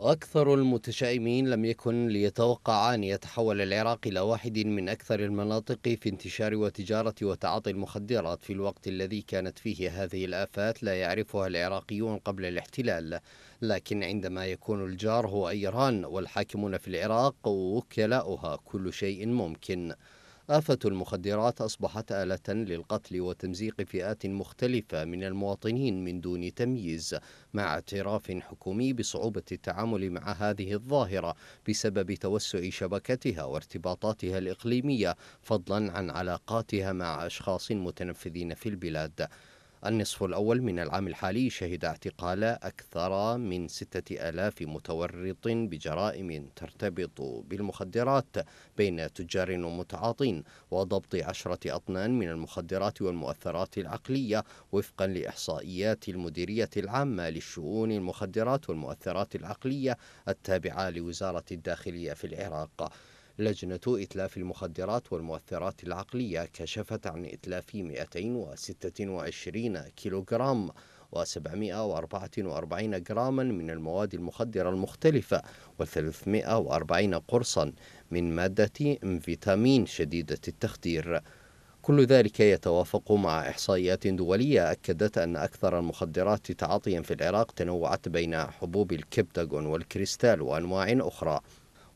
أكثر المتشائمين لم يكن ليتوقع أن يتحول العراق إلى واحد من أكثر المناطق في انتشار وتجارة وتعاطي المخدرات في الوقت الذي كانت فيه هذه الآفات لا يعرفها العراقيون قبل الاحتلال لكن عندما يكون الجار هو إيران والحاكمون في العراق وكلاؤها كل شيء ممكن آفة المخدرات أصبحت آلة للقتل وتمزيق فئات مختلفة من المواطنين من دون تمييز مع اعتراف حكومي بصعوبة التعامل مع هذه الظاهرة بسبب توسع شبكتها وارتباطاتها الإقليمية فضلا عن علاقاتها مع أشخاص متنفذين في البلاد النصف الأول من العام الحالي شهد اعتقال أكثر من ستة ألاف متورط بجرائم ترتبط بالمخدرات بين تجار ومتعاطين وضبط عشرة أطنان من المخدرات والمؤثرات العقلية وفقا لإحصائيات المديرية العامة للشؤون المخدرات والمؤثرات العقلية التابعة لوزارة الداخلية في العراق لجنة إتلاف المخدرات والمؤثرات العقلية كشفت عن إتلاف 226 كيلوغرام و744 جراما من المواد المخدرة المختلفة و340 قرصا من مادة فيتامين شديدة التخدير كل ذلك يتوافق مع إحصائيات دولية أكدت أن أكثر المخدرات تعاطيا في العراق تنوعت بين حبوب الكبتاجون والكريستال وأنواع أخرى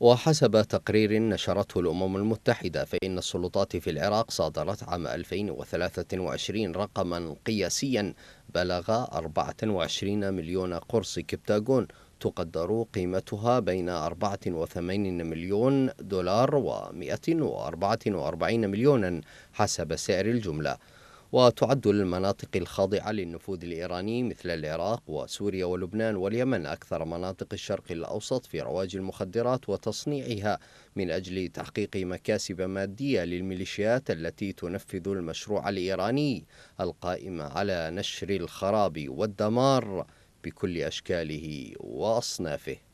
وحسب تقرير نشرته الأمم المتحدة فإن السلطات في العراق صادرت عام 2023 رقما قياسيا بلغ 24 مليون قرص كبتاغون تقدر قيمتها بين 84 مليون دولار و 144 مليونا حسب سعر الجملة وتعد المناطق الخاضعة للنفوذ الإيراني مثل العراق وسوريا ولبنان واليمن أكثر مناطق الشرق الأوسط في رواج المخدرات وتصنيعها من أجل تحقيق مكاسب مادية للميليشيات التي تنفذ المشروع الإيراني القائمة على نشر الخراب والدمار بكل أشكاله وأصنافه